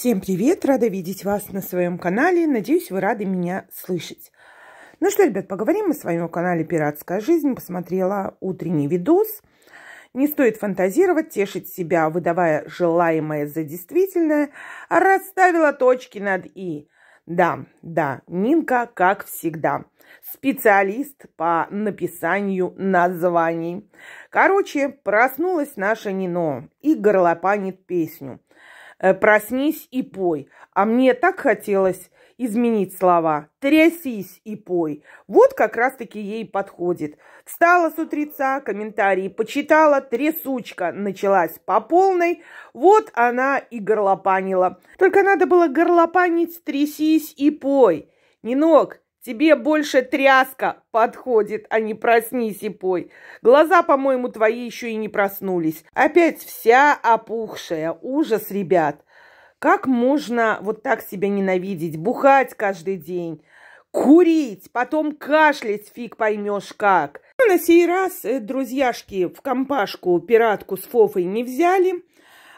Всем привет! Рада видеть вас на своем канале. Надеюсь, вы рады меня слышать. Ну что, ребят, поговорим мы с вами о канале «Пиратская жизнь». Посмотрела утренний видос. Не стоит фантазировать, тешить себя, выдавая желаемое за действительное. А расставила точки над «и». Да, да, Нинка, как всегда, специалист по написанию названий. Короче, проснулась наша Нино и горлопанит песню – Э, проснись и пой. А мне так хотелось изменить слова. Трясись и пой. Вот как раз-таки ей подходит. Встала с утреца, комментарии почитала, трясучка началась по полной. Вот она и горлопанила. Только надо было горлопанить «трясись и пой». Не ног. Тебе больше тряска подходит, а не проснись и пой. Глаза, по-моему, твои еще и не проснулись. Опять вся опухшая. Ужас, ребят. Как можно вот так себя ненавидеть? Бухать каждый день, курить, потом кашлять, фиг поймешь как. Ну, на сей раз э, друзьяшки в компашку пиратку с Фофой не взяли.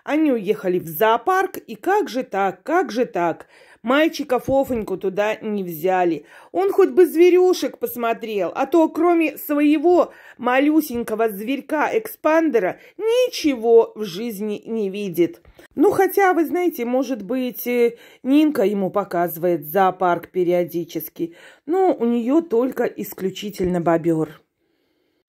Они уехали в зоопарк, и как же так, как же так? Мальчика Фофоньку туда не взяли. Он хоть бы зверюшек посмотрел, а то кроме своего малюсенького зверька-экспандера ничего в жизни не видит. Ну, хотя, вы знаете, может быть, э, Нинка ему показывает зоопарк периодически, но у нее только исключительно бобер.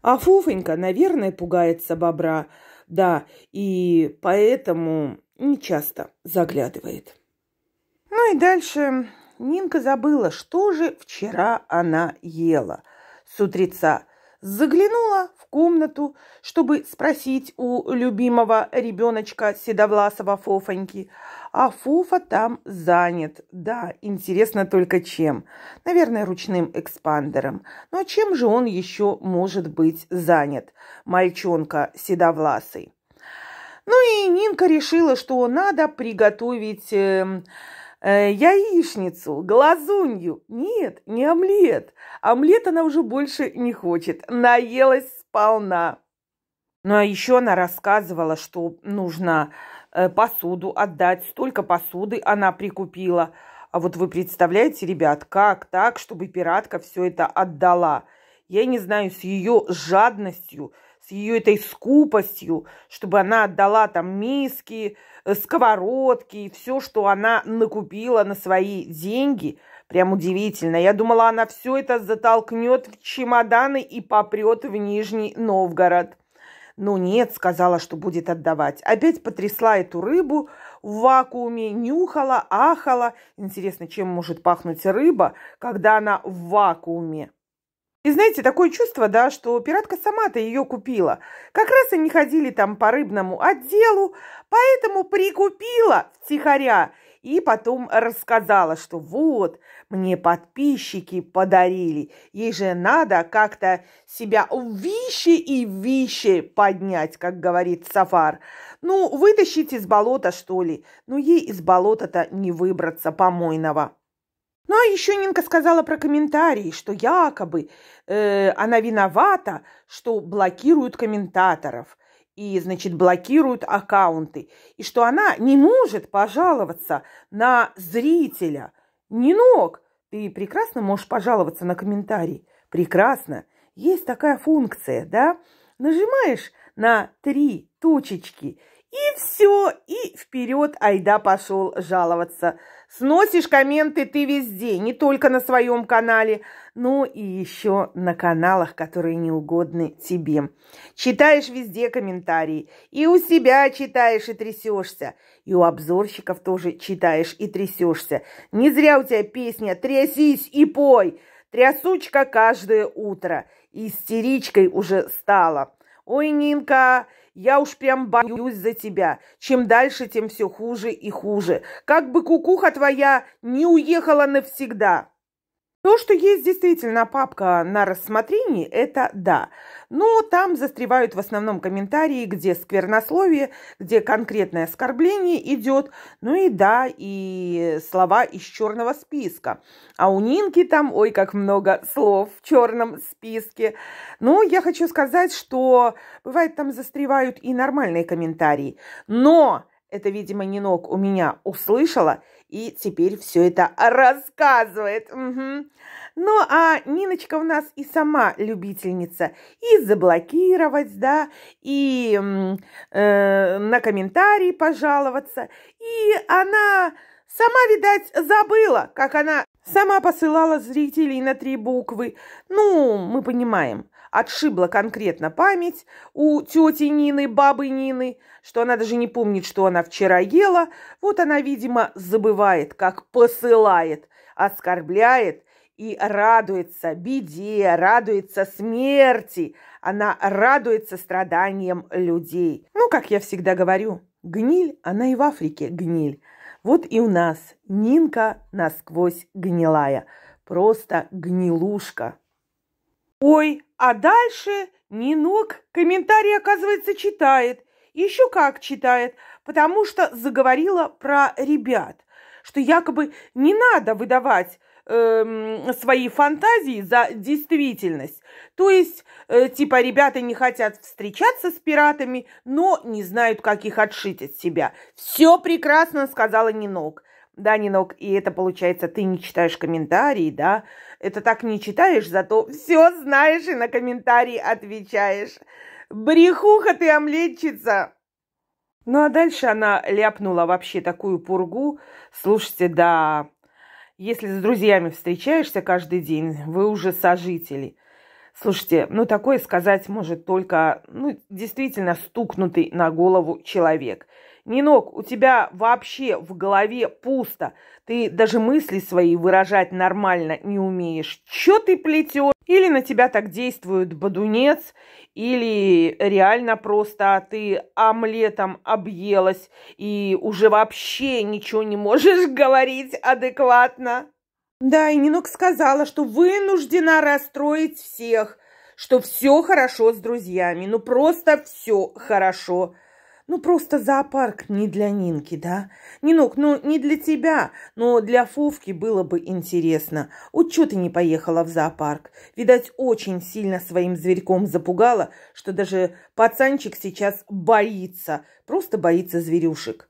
А Фофонька, наверное, пугается бобра – да, и поэтому не часто заглядывает. Ну и дальше Нинка забыла, что же вчера она ела с утреца заглянула в комнату, чтобы спросить у любимого ребеночка Седовласова Фофоньки. А Фофа там занят. Да, интересно только чем. Наверное, ручным экспандером. Но чем же он еще может быть занят, мальчонка Седовласый? Ну и Нинка решила, что надо приготовить эм, э, яичницу, глазунью. Нет, не омлет. Омлет она уже больше не хочет. Наелась сполна. Ну а еще она рассказывала, что нужно э, посуду отдать. Столько посуды она прикупила. А вот вы представляете, ребят, как так, чтобы пиратка все это отдала? Я не знаю, с ее жадностью – с ее этой скупостью, чтобы она отдала там миски, э, сковородки и все, что она накупила на свои деньги. Прям удивительно. Я думала, она все это затолкнет в чемоданы и попрет в Нижний Новгород. Но «Ну нет, сказала, что будет отдавать. Опять потрясла эту рыбу в вакууме, нюхала, ахала. Интересно, чем может пахнуть рыба, когда она в вакууме? И знаете, такое чувство, да, что пиратка сама-то ее купила. Как раз они ходили там по рыбному отделу, поэтому прикупила втихаря и потом рассказала, что вот, мне подписчики подарили, ей же надо как-то себя в вище и в вище поднять, как говорит Сафар. Ну, вытащить из болота, что ли? Но ну, ей из болота-то не выбраться помойного. Ну а еще Нинка сказала про комментарии, что якобы э, она виновата, что блокируют комментаторов и, значит, блокируют аккаунты, и что она не может пожаловаться на зрителя. Нинок, ты прекрасно можешь пожаловаться на комментарий. Прекрасно. Есть такая функция, да? Нажимаешь на три точечки, и все, и вперед Айда пошел жаловаться. Сносишь комменты ты везде, не только на своем канале, но и еще на каналах, которые не угодны тебе. Читаешь везде комментарии, и у себя читаешь и трясешься, и у обзорщиков тоже читаешь и трясешься. Не зря у тебя песня «Трясись и пой», трясучка каждое утро, истеричкой уже стала. «Ой, Нинка, я уж прям боюсь за тебя. Чем дальше, тем все хуже и хуже. Как бы кукуха твоя не уехала навсегда!» То, что есть действительно папка на рассмотрении, это да. Но там застревают в основном комментарии, где сквернословие, где конкретное оскорбление идет. Ну и да, и слова из черного списка. А у Нинки там, ой, как много слов в черном списке. Но ну, я хочу сказать, что бывает там застревают и нормальные комментарии. Но это, видимо, Нинок у меня услышала – и теперь все это рассказывает. Угу. Ну, а Ниночка у нас и сама любительница. И заблокировать, да, и э, на комментарии пожаловаться. И она сама, видать, забыла, как она сама посылала зрителей на три буквы. Ну, мы понимаем отшибла конкретно память у тети Нины, бабы Нины, что она даже не помнит, что она вчера ела. Вот она, видимо, забывает, как посылает, оскорбляет и радуется беде, радуется смерти. Она радуется страданиям людей. Ну, как я всегда говорю, гниль, она и в Африке гниль. Вот и у нас Нинка насквозь гнилая, просто гнилушка. Ой, а дальше Нинок комментарии, оказывается, читает. Еще как читает, потому что заговорила про ребят, что якобы не надо выдавать эм, свои фантазии за действительность. То есть, э, типа, ребята не хотят встречаться с пиратами, но не знают, как их отшить от себя. Все прекрасно, сказала Нинок. Да, Нинок, и это получается, ты не читаешь комментарии, да? Это так не читаешь, зато все знаешь и на комментарии отвечаешь. Брехуха ты, омлетчица! Ну а дальше она ляпнула вообще такую пургу. Слушайте, да, если с друзьями встречаешься каждый день, вы уже сожители. Слушайте, ну такое сказать может только, ну, действительно стукнутый на голову человек. Нинок, у тебя вообще в голове пусто. Ты даже мысли свои выражать нормально не умеешь. Чё ты плетешь? Или на тебя так действует бадунец, или реально просто ты омлетом объелась и уже вообще ничего не можешь говорить адекватно. Да, и Нинок сказала, что вынуждена расстроить всех, что все хорошо с друзьями, ну просто все хорошо. Ну, просто зоопарк не для Нинки, да? Нинок, ну, не для тебя, но для Фовки было бы интересно. Вот что ты не поехала в зоопарк? Видать, очень сильно своим зверьком запугала, что даже пацанчик сейчас боится, просто боится зверюшек.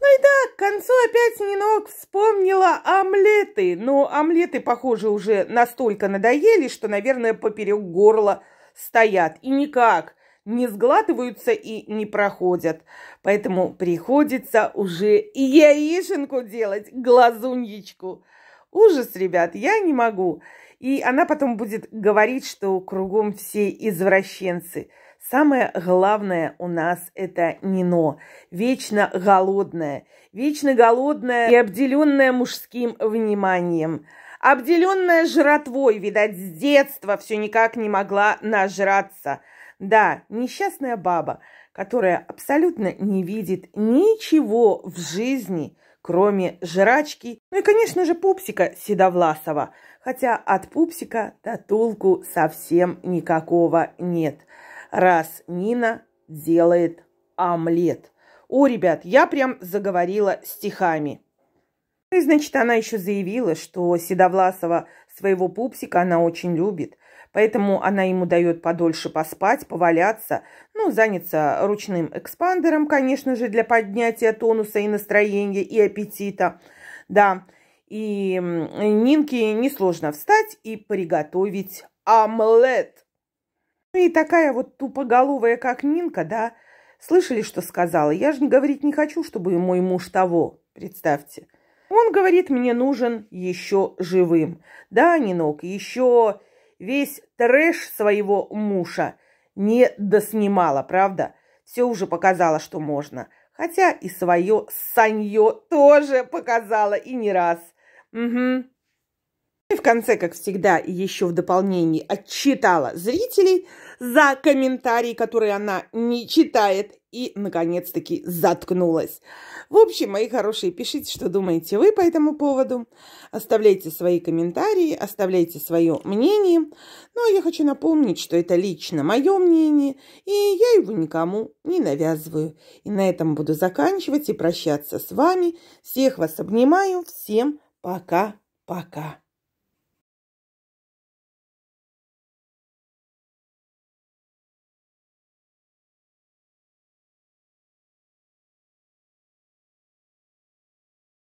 Ну и да, к концу опять Нинок вспомнила омлеты. Но омлеты, похоже, уже настолько надоели, что, наверное, поперек горла стоят. И никак не сглатываются и не проходят. Поэтому приходится уже и яишенку делать, глазуньечку. Ужас, ребят, я не могу. И она потом будет говорить, что кругом все извращенцы. Самое главное у нас это Нино, вечно голодная, вечно голодная и обделенная мужским вниманием. Обделенная жратвой, видать, с детства все никак не могла нажраться – да, несчастная баба, которая абсолютно не видит ничего в жизни, кроме жрачки, ну и, конечно же, пупсика Седовласова. Хотя от пупсика до толку совсем никакого нет. Раз Нина делает омлет. О, ребят, я прям заговорила стихами. Ну и, значит, она еще заявила, что Седовласова своего пупсика она очень любит. Поэтому она ему дает подольше поспать, поваляться, ну, заняться ручным экспандером, конечно же, для поднятия тонуса и настроения, и аппетита. Да, и Нинке несложно встать и приготовить омлет. Ну И такая вот тупоголовая, как Нинка, да, слышали, что сказала? Я же не говорить не хочу, чтобы мой муж того, представьте. Он говорит, мне нужен еще живым. Да, Нинок, еще Весь трэш своего мужа не доснимала, правда? Все уже показала, что можно. Хотя и свое санье тоже показала, и не раз. Угу. И в конце, как всегда, еще в дополнении отчитала зрителей за комментарии, которые она не читает и, наконец-таки, заткнулась. В общем, мои хорошие, пишите, что думаете вы по этому поводу. Оставляйте свои комментарии, оставляйте свое мнение. Ну, а я хочу напомнить, что это лично мое мнение, и я его никому не навязываю. И на этом буду заканчивать и прощаться с вами. Всех вас обнимаю. Всем пока-пока.